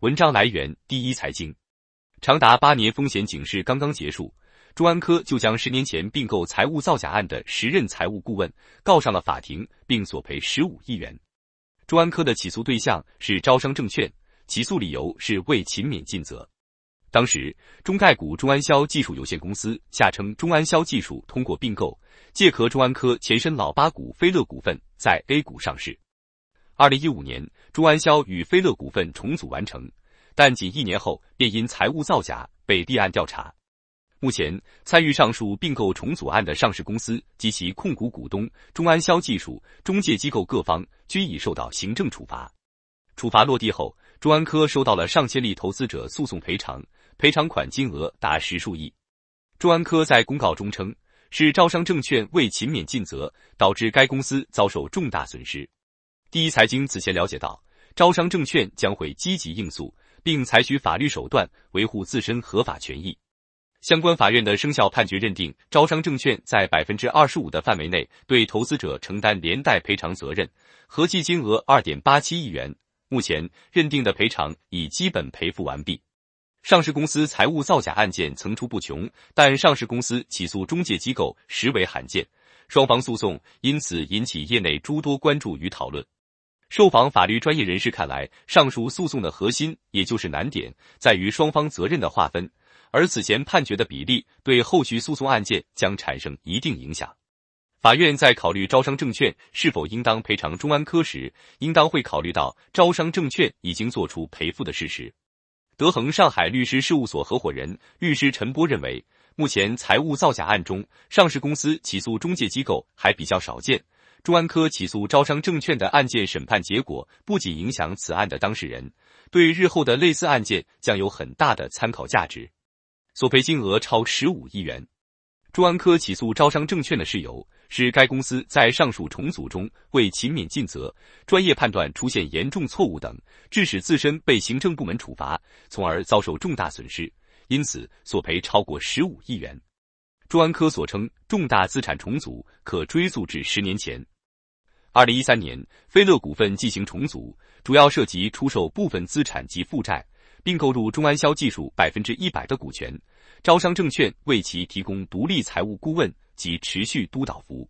文章来源第一财经，长达八年风险警示刚刚结束，中安科就将十年前并购财务造假案的时任财务顾问告上了法庭，并索赔十五亿元。中安科的起诉对象是招商证券，起诉理由是为勤勉尽责。当时，中概股中安消技术有限公司下称中安消技术通过并购借壳中安科前身老八股飞乐股份在 A 股上市。二零一五年，朱安肖与飞乐股份重组完成，但仅一年后便因财务造假被立案调查。目前，参与上述并购重组案的上市公司及其控股股东中安肖技术中介机构各方均已受到行政处罚。处罚落地后，中安科收到了上千例投资者诉讼赔偿，赔偿款金额达十数亿。中安科在公告中称，是招商证券未勤勉尽责，导致该公司遭受重大损失。第一财经此前了解到，招商证券将会积极应诉，并采取法律手段维护自身合法权益。相关法院的生效判决认定，招商证券在百分之二十五的范围内对投资者承担连带赔偿责任，合计金额二点八七亿元。目前认定的赔偿已基本赔付完毕。上市公司财务造假案件层出不穷，但上市公司起诉中介机构实为罕见，双方诉讼因此引起业内诸多关注与讨论。受访法律专业人士看来，上述诉讼的核心也就是难点在于双方责任的划分，而此前判决的比例对后续诉讼案件将产生一定影响。法院在考虑招商证券是否应当赔偿中安科时，应当会考虑到招商证券已经作出赔付的事实。德恒上海律师事务所合伙人律师陈波认为，目前财务造假案中，上市公司起诉中介机构还比较少见。朱安科起诉招商证券的案件审判结果，不仅影响此案的当事人，对日后的类似案件将有很大的参考价值。索赔金额超十五亿元。朱安科起诉招商证券的事由是该公司在上述重组中未勤勉尽责、专业判断出现严重错误等，致使自身被行政部门处罚，从而遭受重大损失，因此索赔超过十五亿元。中安科所称，重大资产重组可追溯至十年前。二零一三年，飞乐股份进行重组，主要涉及出售部分资产及负债，并购入中安消技术百分之一百的股权。招商证券为其提供独立财务顾问及持续督导服务。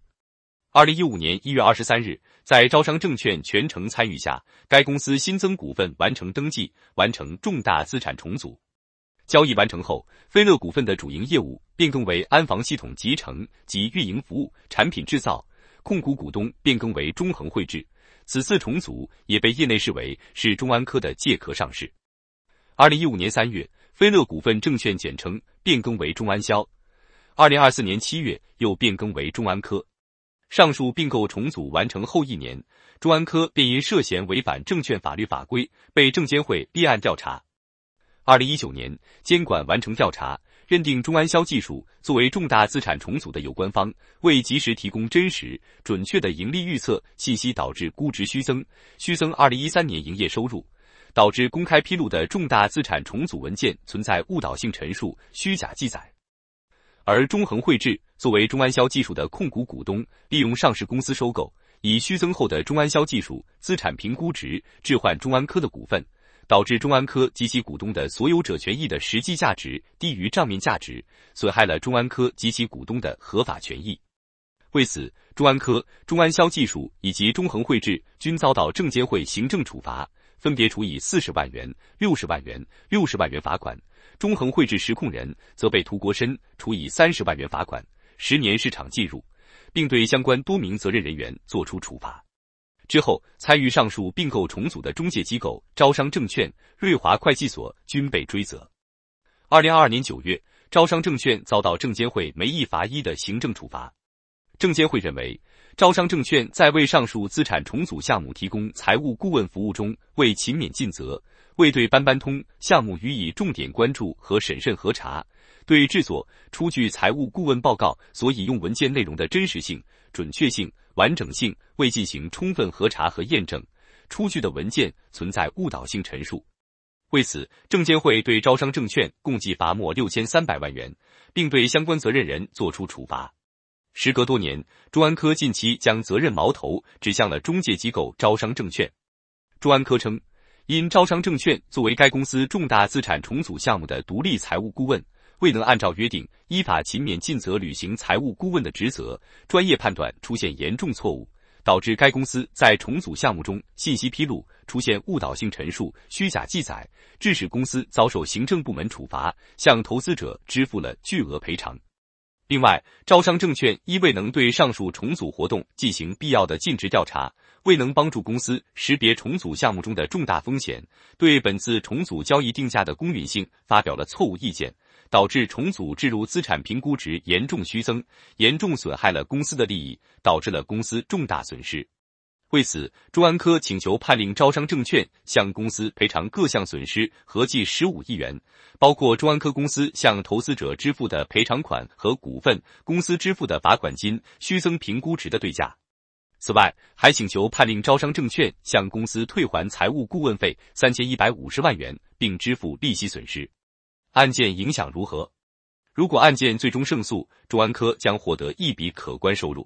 二零一五年一月二十三日，在招商证券全程参与下，该公司新增股份完成登记，完成重大资产重组。交易完成后，飞乐股份的主营业务变更为安防系统集成及运营服务、产品制造，控股股东变更为中恒汇志。此次重组也被业内视为是中安科的借壳上市。二零一五年三月，飞乐股份证券简称变更为中安消；二零二四年七月又变更为中安科。上述并购重组完成后一年，中安科便因涉嫌违反证券法律法规被证监会立案调查。二零一九年，监管完成调查，认定中安消技术作为重大资产重组的有关方，未及时提供真实、准确的盈利预测信息，导致估值虚增，虚增二零一三年营业收入，导致公开披露的重大资产重组文件存在误导性陈述、虚假记载。而中恒汇志作为中安消技术的控股股东，利用上市公司收购，以虚增后的中安消技术资产评估值置换中安科的股份。导致中安科及其股东的所有者权益的实际价值低于账面价值，损害了中安科及其股东的合法权益。为此，中安科、中安消技术以及中恒汇志均遭到证监会行政处罚，分别处以四十万元、六十万元、六十万元罚款。中恒汇志实控人则被涂国深处以三十万元罚款、十年市场禁入，并对相关多名责任人员作出处罚。之后，参与上述并购重组的中介机构招商证券、瑞华会计所均被追责。二零二二年九月，招商证券遭到证监会没一罚一的行政处罚。证监会认为，招商证券在为上述资产重组项目提供财务顾问服务中，未勤勉尽责，未对班班通项目予以重点关注和审慎核查，对制作、出具财务顾问报告所引用文件内容的真实性、准确性。完整性未进行充分核查和验证，出具的文件存在误导性陈述。为此，证监会对招商证券共计罚没六千三百万元，并对相关责任人作出处罚。时隔多年，中安科近期将责任矛头指向了中介机构招商证券。中安科称，因招商证券作为该公司重大资产重组项目的独立财务顾问。未能按照约定依法勤勉尽责履行财务顾问的职责，专业判断出现严重错误，导致该公司在重组项目中信息披露出现误导性陈述、虚假记载，致使公司遭受行政部门处罚，向投资者支付了巨额赔偿。另外，招商证券亦未能对上述重组活动进行必要的尽职调查，未能帮助公司识别重组项目中的重大风险，对本次重组交易定价的公允性发表了错误意见。导致重组置入资产评估值严重虚增，严重损害了公司的利益，导致了公司重大损失。为此，中安科请求判令招商证券向公司赔偿各项损失合计十五亿元，包括中安科公司向投资者支付的赔偿款和股份公司支付的罚款金、虚增评估值的对价。此外，还请求判令招商证券向公司退还财务顾问费三千一百五十万元，并支付利息损失。案件影响如何？如果案件最终胜诉，中安科将获得一笔可观收入。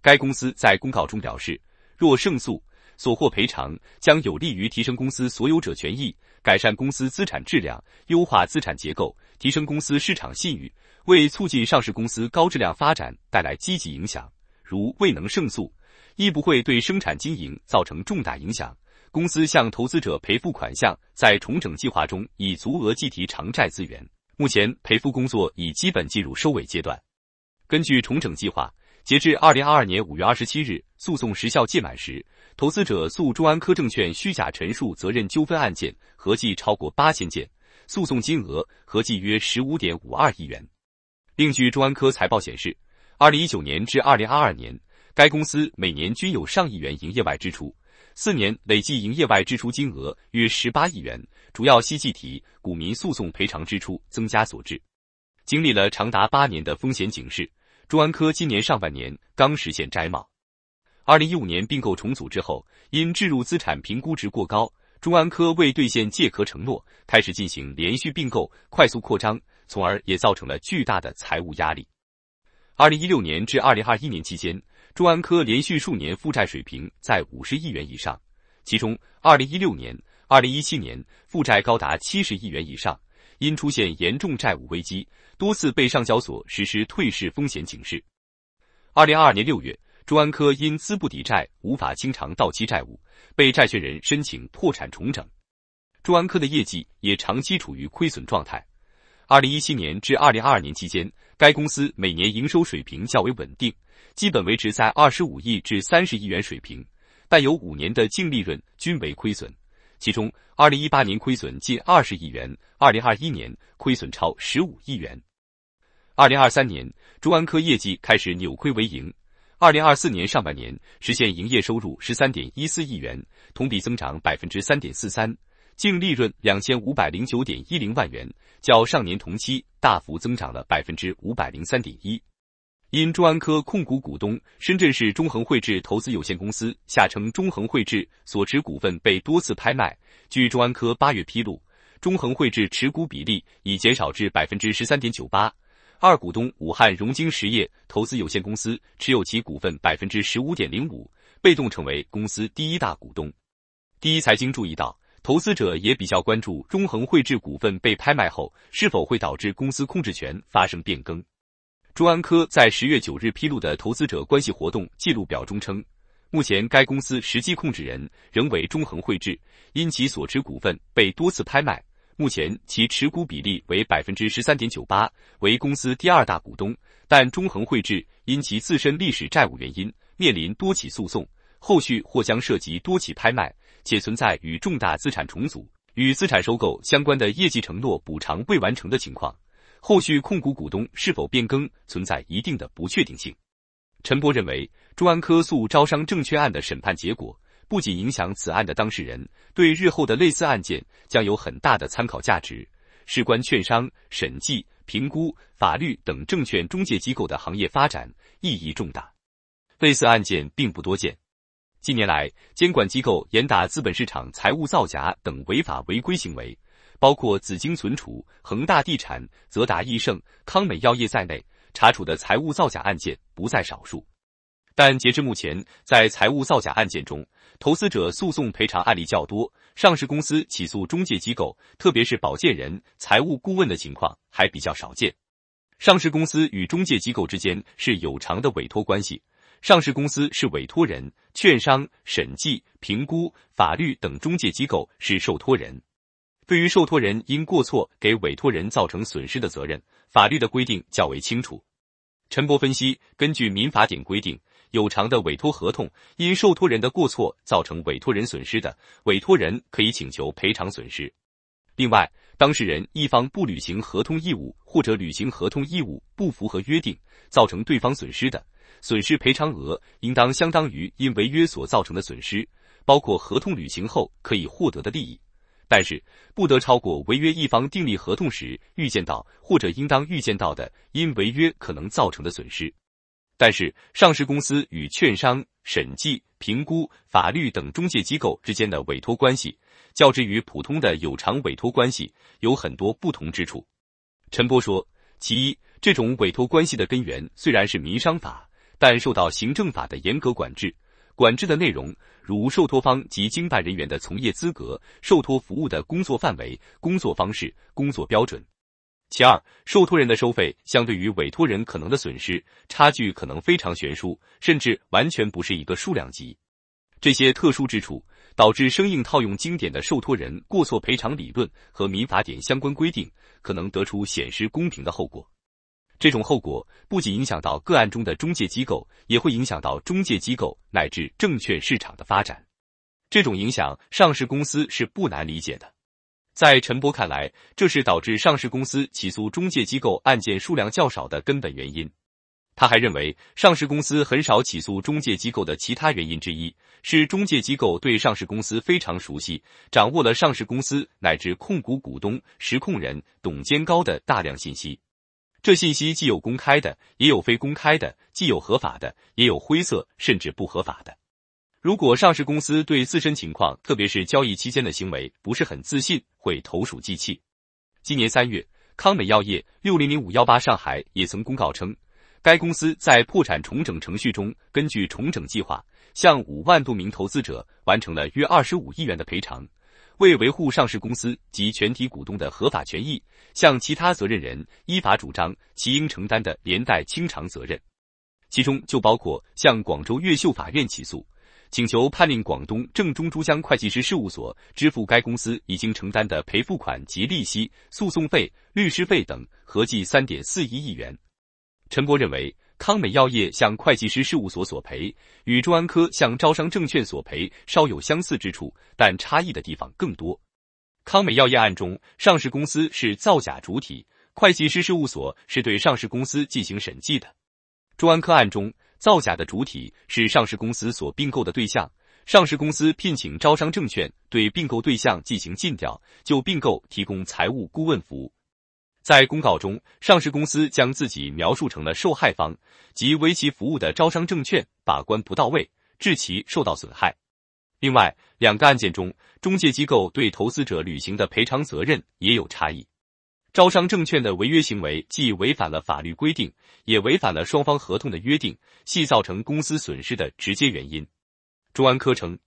该公司在公告中表示，若胜诉，所获赔偿将有利于提升公司所有者权益，改善公司资产质量，优化资产结构，提升公司市场信誉，为促进上市公司高质量发展带来积极影响。如未能胜诉，亦不会对生产经营造成重大影响。公司向投资者赔付款项，在重整计划中已足额计提偿债资源。目前赔付工作已基本进入收尾阶段。根据重整计划，截至二零二二年五月二十七日，诉讼时效届满时，投资者诉中安科证券虚假陈述责任纠纷案件合计超过八千件，诉讼金额合计约十五点五二亿元。另据中安科财报显示，二零一九年至二零二二年，该公司每年均有上亿元营业外支出。四年累计营业外支出金额约十八亿元，主要系计提股民诉讼赔偿支出增加所致。经历了长达八年的风险警示，中安科今年上半年刚实现摘帽。二零一五年并购重组之后，因置入资产评估值过高，中安科未兑现借壳承诺，开始进行连续并购，快速扩张，从而也造成了巨大的财务压力。二零一六年至二零二一年期间，中安科连续数年负债水平在五十亿元以上，其中二零一六年、二零一七年负债高达七十亿元以上，因出现严重债务危机，多次被上交所实施退市风险警示。二零二二年六月，中安科因资不抵债，无法清偿到期债务，被债权人申请破产重整。中安科的业绩也长期处于亏损状态。二零一七年至二零二二年期间，该公司每年营收水平较为稳定。基本维持在二十五亿至三十亿元水平，但有五年的净利润均为亏损，其中二零一八年亏损近二十亿元，二零二一年亏损超十五亿元。二零二三年，中安科业绩开始扭亏为盈。二零二四年上半年实现营业收入十三点一四亿元，同比增长百分之三点四三，净利润两千五百零九点一零万元，较上年同期大幅增长了百分之五百零三点一。因中安科控股股东深圳市中恒汇智投资有限公司下称中恒汇智所持股份被多次拍卖。据中安科八月披露，中恒汇智持股比例已减少至百分之十三点九八。二股东武汉融京实业投资有限公司持有其股份百分之十五点零五，被动成为公司第一大股东。第一财经注意到，投资者也比较关注中恒汇智股份被拍卖后是否会导致公司控制权发生变更。中安科在十月九日披露的投资者关系活动记录表中称，目前该公司实际控制人仍为中恒汇志，因其所持股份被多次拍卖，目前其持股比例为百分之十三点九八，为公司第二大股东。但中恒汇志因其自身历史债务原因，面临多起诉讼，后续或将涉及多起拍卖，且存在与重大资产重组、与资产收购相关的业绩承诺补偿未完成的情况。后续控股股东是否变更存在一定的不确定性。陈波认为，中安科诉招商证券案的审判结果不仅影响此案的当事人，对日后的类似案件将有很大的参考价值，事关券商、审计、评估、法律等证券中介机构的行业发展意义重大。类似案件并不多见。近年来，监管机构严打资本市场财务造假等违法违规行为。包括紫金存储、恒大地产、泽达益盛、康美药业在内，查处的财务造假案件不在少数。但截至目前，在财务造假案件中，投资者诉讼赔偿案例较多，上市公司起诉中介机构，特别是保荐人、财务顾问的情况还比较少见。上市公司与中介机构之间是有偿的委托关系，上市公司是委托人，券商、审计、评估、法律等中介机构是受托人。对于受托人因过错给委托人造成损失的责任，法律的规定较为清楚。陈博分析，根据民法典规定，有偿的委托合同因受托人的过错造成委托人损失的，委托人可以请求赔偿损失。另外，当事人一方不履行合同义务或者履行合同义务不符合约定，造成对方损失的，损失赔偿额应当相当于因违约所造成的损失，包括合同履行后可以获得的利益。但是不得超过违约一方订立合同时预见到或者应当预见到的因违约可能造成的损失。但是，上市公司与券商、审计、评估、法律等中介机构之间的委托关系，较之于普通的有偿委托关系，有很多不同之处。陈波说，其一，这种委托关系的根源虽然是民商法，但受到行政法的严格管制。管制的内容，如受托方及经办人员的从业资格、受托服务的工作范围、工作方式、工作标准。其二，受托人的收费相对于委托人可能的损失，差距可能非常悬殊，甚至完全不是一个数量级。这些特殊之处，导致生硬套用经典的受托人过错赔偿理论和民法典相关规定，可能得出显失公平的后果。这种后果不仅影响到个案中的中介机构，也会影响到中介机构乃至证券市场的发展。这种影响，上市公司是不难理解的。在陈波看来，这是导致上市公司起诉中介机构案件数量较少的根本原因。他还认为，上市公司很少起诉中介机构的其他原因之一是中介机构对上市公司非常熟悉，掌握了上市公司乃至控股股东、实控人、董监高的大量信息。这信息既有公开的，也有非公开的；既有合法的，也有灰色甚至不合法的。如果上市公司对自身情况，特别是交易期间的行为不是很自信，会投鼠忌器。今年三月，康美药业（六零零五幺八）上海也曾公告称，该公司在破产重整程序中，根据重整计划，向五万多名投资者完成了约二十五亿元的赔偿。为维护上市公司及全体股东的合法权益，向其他责任人依法主张其应承担的连带清偿责任，其中就包括向广州越秀法院起诉，请求判令广东正中珠江会计师事务所支付该公司已经承担的赔付款及利息、诉讼费、律师费等合计三点四一亿元。陈波认为。康美药业向会计师事务所索赔，与中安科向招商证券索赔稍有相似之处，但差异的地方更多。康美药业案中，上市公司是造假主体，会计师事务所是对上市公司进行审计的；中安科案中，造假的主体是上市公司所并购的对象，上市公司聘请招商证券对并购对象进行尽调，就并购提供财务顾问服务。在公告中，上市公司将自己描述成了受害方，即为其服务的招商证券把关不到位，致其受到损害。另外，两个案件中，中介机构对投资者履行的赔偿责任也有差异。招商证券的违约行为既违反了法律规定，也违反了双方合同的约定，系造成公司损失的直接原因。朱安科称，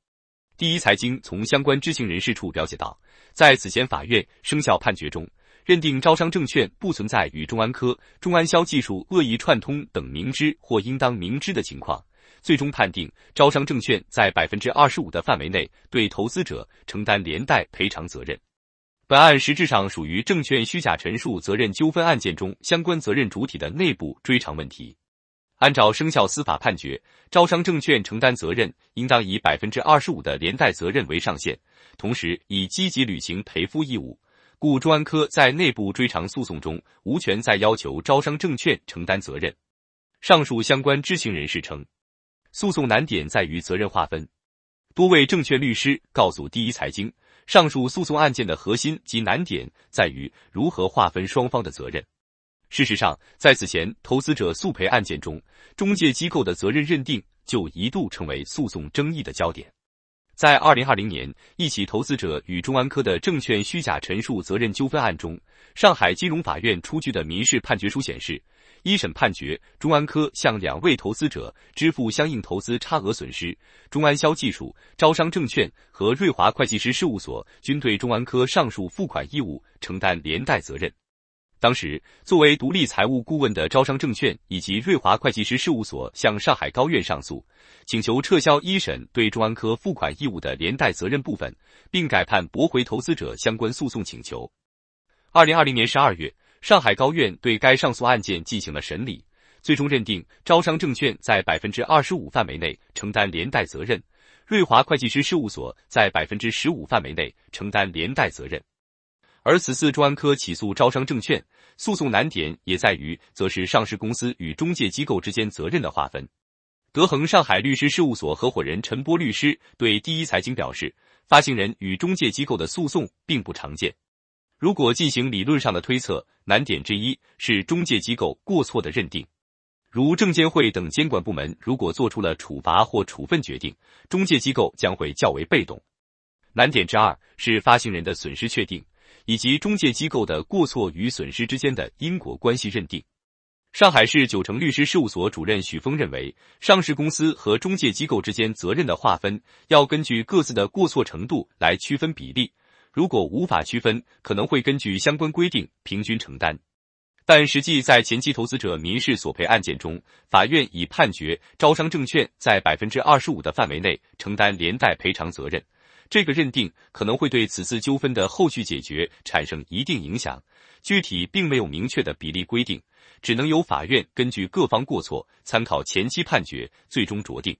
第一财经从相关知情人士处了解到，在此前法院生效判决中。认定招商证券不存在与中安科、中安消技术恶意串通等明知或应当明知的情况，最终判定招商证券在百分之二十五的范围内对投资者承担连带赔偿责任。本案实质上属于证券虚假陈述责任纠纷案件中相关责任主体的内部追偿问题。按照生效司法判决，招商证券承担责任应当以百分之二十五的连带责任为上限，同时以积极履行赔付义务。故朱安科在内部追偿诉讼中无权再要求招商证券承担责任。上述相关知情人士称，诉讼难点在于责任划分。多位证券律师告诉第一财经，上述诉讼案件的核心及难点在于如何划分双方的责任。事实上，在此前投资者诉赔案件中，中介机构的责任认定就一度成为诉讼争议的焦点。在二零二零年一起投资者与中安科的证券虚假陈述责任纠纷案中，上海金融法院出具的民事判决书显示，一审判决中安科向两位投资者支付相应投资差额损失，中安消技术、招商证券和瑞华会计师事务所均对中安科上述付款义务承担连带责任。当时，作为独立财务顾问的招商证券以及瑞华会计师事务所向上海高院上诉，请求撤销一审对中安科付款义务的连带责任部分，并改判驳回投资者相关诉讼请求。二零二零年十二月，上海高院对该上诉案件进行了审理，最终认定招商证券在百分之二十五范围内承担连带责任，瑞华会计师事务所在百分之十五范围内承担连带责任。而此次中安科起诉招商证券。诉讼难点也在于，则是上市公司与中介机构之间责任的划分。德恒上海律师事务所合伙人陈波律师对第一财经表示，发行人与中介机构的诉讼并不常见。如果进行理论上的推测，难点之一是中介机构过错的认定。如证监会等监管部门如果做出了处罚或处分决定，中介机构将会较为被动。难点之二是发行人的损失确定。以及中介机构的过错与损失之间的因果关系认定，上海市九城律师事务所主任许峰认为，上市公司和中介机构之间责任的划分要根据各自的过错程度来区分比例，如果无法区分，可能会根据相关规定平均承担。但实际在前期投资者民事索赔案件中，法院已判决招商证券在百分之二十五的范围内承担连带赔偿责任。这个认定可能会对此次纠纷的后续解决产生一定影响，具体并没有明确的比例规定，只能由法院根据各方过错，参考前期判决，最终酌定。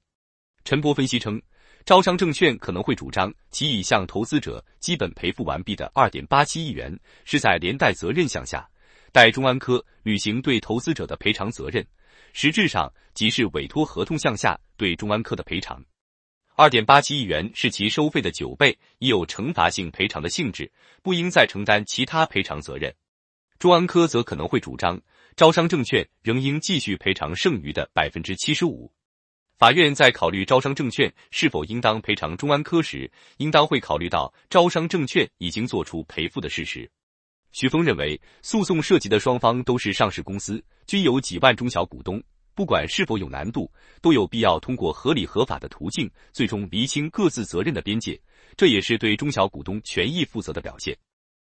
陈波分析称，招商证券可能会主张其已向投资者基本赔付完毕的2.87亿元是在连带责任项下，待中安科履行对投资者的赔偿责任，实质上即是委托合同项下对中安科的赔偿。二点八七亿元是其收费的九倍，已有惩罚性赔偿的性质，不应再承担其他赔偿责任。中安科则可能会主张，招商证券仍应继续赔偿剩余的百分之七十五。法院在考虑招商证券是否应当赔偿中安科时，应当会考虑到招商证券已经做出赔付的事实。徐峰认为，诉讼涉及的双方都是上市公司，均有几万中小股东。不管是否有难度，都有必要通过合理合法的途径，最终厘清各自责任的边界。这也是对中小股东权益负责的表现。